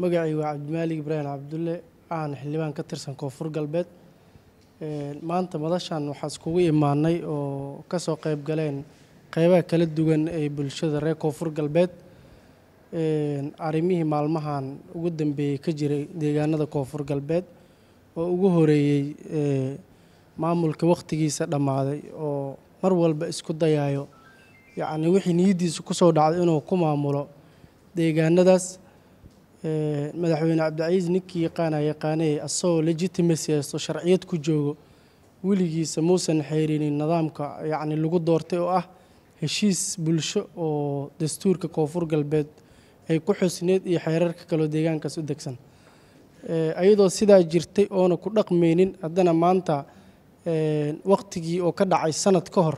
magacii waa cabdimaalig ibraahim cabdulle aan xildhibaan ka tirsan koonfur galbeed maanta madashaan waxaa iskugu imaanay oo kasoo qayb galeen qeybaha kala duwan ee bulshada reer koonfur galbeed arrimihii maalmahan ugu dambeeyey ka jiray deegaanada koonfur galbeed oo ugu horeeyey maamulka wakhtigiisa dhammaaday oo mar walba isku dayaayo yacnii wixii niyaddiisu kusoo dhacday inuu ku maamulo deegaanadaas madaxweyne cabdicasiis ninkii yaqaana yaqaanee asagoo legitimacy haysto sharciyad ku joogo weligiisa muusan xeyrinin nidaamka yacni lagu doortay oo ah heshiis bulsho oo dastuurka koonfur galbeed ay ku xusneed iyo xeerarka kaloo deegaankaas u degsan eh, ayadoo sidaa jirtay oona ku dhaqmaynin haddana maanta eh, waqtigii oo ka dhacay sanad ka hor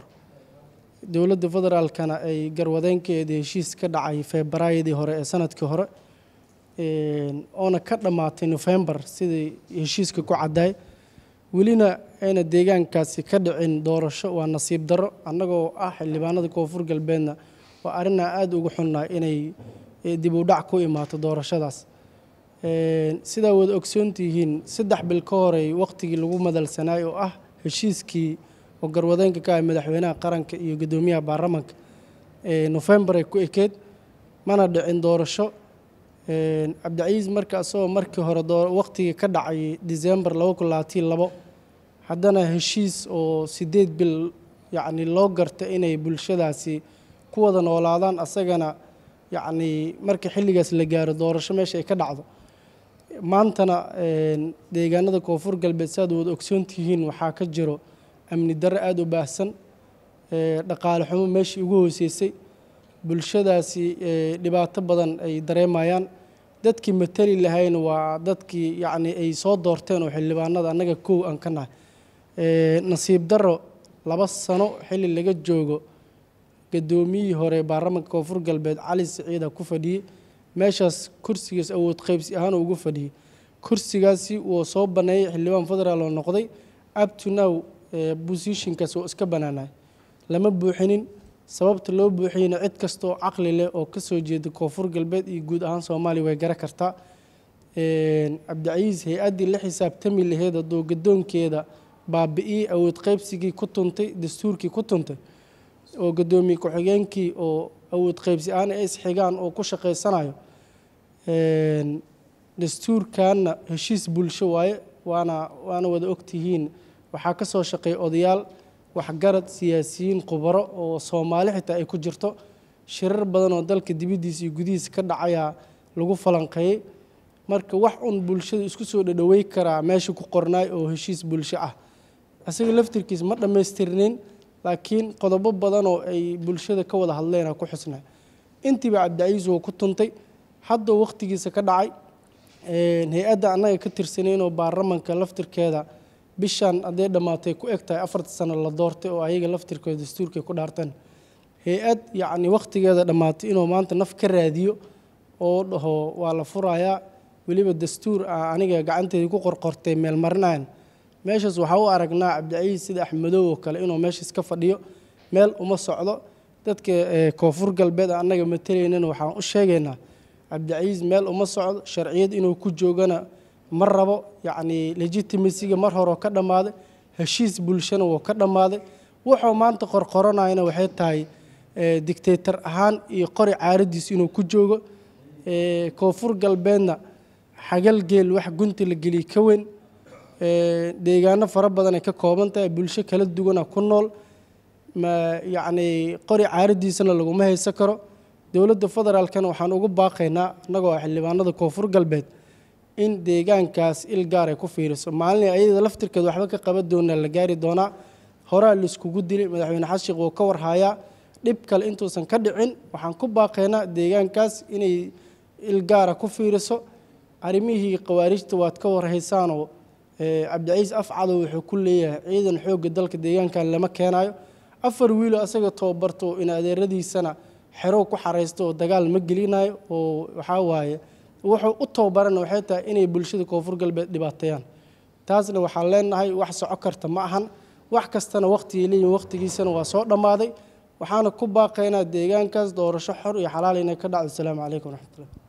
dowladda federaalkana ay garwadeenkeeda heshiis ka dhacay febraayadii hore ee sanadkii hore oona ka dhammaatay nofembar siday heshiiska ku caddaay welina ayna deegaankaasi ka dhicin doorasho waa nasiib darro annagoo ah xildhibaanada koonfur galbeedna waa arrinaa aada ugu xunnaa inay e, dib u dhac ku imaato doorashadaas sidaa wada ogsoontihiin saddex bil ka horay waqtigii lagu madalsanaay oo ah heshiiskii oo garwadeenka ka ah madaxweynaha qaranka iyo gudoomiyaha baarlamanka nofembar ay ku ekeed mana dhicin doorasho cabdicaiis marka asagoo markii hore waqtigii ka dhacay december haddana heshiis oo sideed bil yacni loo garta inay bulshadaasi ku wada noolaadaan asagana yacnii marka xilligaas la gaaro doorasho meesha ay ka dhacdo maantana deegaanada koonfur galbeed si aad wada tihiin waxaa ka jiro amni darro aada u baahsan dhaqaale xumo meeshii ugu hooseysay bulshadaasi eh, dhibaato badan ay dareemayaan dadkii mateli lahayn waa dadkii yacni ay soo doorteen oo xildhibaanada annaga kow aan ka nahay eh, nasiib darro laba sano xilli laga joogo gadoomiyihii hore baarlamanka koonfur galbeed cali siciida ku fadhiyey meeshaas kursigaas awood qaybsi ahaan ugu fadhiyey kursigaasi wuu soo banneeyey xildhibaan federaal oo noqday now bosishinkaas eh, oo iska bannaanay lama buuxinin sababta loo buuxiyeyna cid kasta caqli leh oo kasoo jeeda koonfur galbeed iyo guud ahaan soomaaliya way gara kartaa cabdicasiis hay-addii la xisaabtami laheed hadduu gadoonkeeda baabi-iyey awood qaybsigii ku tuntay dastuurkii ku tuntay oo gaddoomiye ku-xigeenkii oo awood qaybsi aan ay xigaan oo ku shaqaysanayo dastuurkanna heshiis bulsho waaye waana waana wada ogtihiin waxaa kasoo soo odayaal waxgarad siyaasiyiin khubaro oo soomaali xitaa ay ku jirto shirar badan oo dalka dibiddiisa iyo gudihiisa ka dhacayaa lagu falanqeeyey marka wax un bulshada isku soo dhadhawey karaa meesha ku qornaay oo heshiis bulsho ah isaga laftirkiisa ma dhammaystirnin laakiin qodobo badan oo ay bulshada ka wada hadleenaa ku xusnaa intiiba cabdicaiis wou ku tuntay hadda wakhtigiisa ka dhacay hay-adda annaga ka tirsaneyn oo baarlamanka laftirkeeda bishaan haday dhammaatay ku eg tahay afarta sano la doortay oo ayaga laftirkooda dastuurkay ku dhaarteen hay-ad yacni wakhtigeeda dhammaatay inuu maanta naf ka raadiyo oo dhaho waa la furayaa weliba dastuur ah aniga gacanteedii ku qorqortay meelmarinayn meeshaas waxaa u aragnaa cabdicaiis sida axmedow oo kale inuu meeshaas ka fadhiyo meel uma socdo dadka eh, koonfur galbeed annaga matalaynana waxaan u sheegaynaa cabdicaiis meel uma socdo sharciyad inuu ku joogana ma rabo yacnii legitimasiga mar horeo ka dhammaaday heshiis bulshana wuu ka dhammaaday wuxuu maanta qorqoranayana waxay tahay eh, dictator ahaan iyo qori caaraddiis inuu ku joogo eh, koonfur galbeedna xagalgeel wax gunti la geliya ka weyn eh, deegaano fara badan ka kooban tahay bulsho kala dugana ku nool yacnii qori caaradiisana laguma haysan karo dowladda federaalkana waxaan ugu baaqaynaa annagoo ah xildhibaanada koonfur galbeed in deegaankaas il gaar ay ku fiiriso maalin ayada laftirkeed waxba ka qaban doonaa la gaari doonaa horaa laiskugu dilay madaxweyne xashiiq oo ka warhayaa dhib kale intuusan ka dhicin waxaan ku baaqaynaa deegaankaas inay il ku fiiriso arrimihii khawaarijta waad ka warhaysaanoo eh, cabdicaiis afcadow wuxuu ku leeyahay ciidan xoogga dalka deegaankan lama keenayo afar wiilo asaga tababarto in adeeradiisana xerow ku xaraysto oo dagaal ma gelinayo oo waxaa waaye wuxuu u tababaran waxay tahay inay bulshada koonfur galbeed dhibaateeyaan taasna waxaan leenahay wax soco karta ma ahan wax kastana wakhtigay leeyihin wakhtigiisana waa soo dhammaaday waxaana ku baaqaynaa deegaankaas doorasho xor iyo xalaal inay ka dhacdo asalaamu calaykum waraxmatullah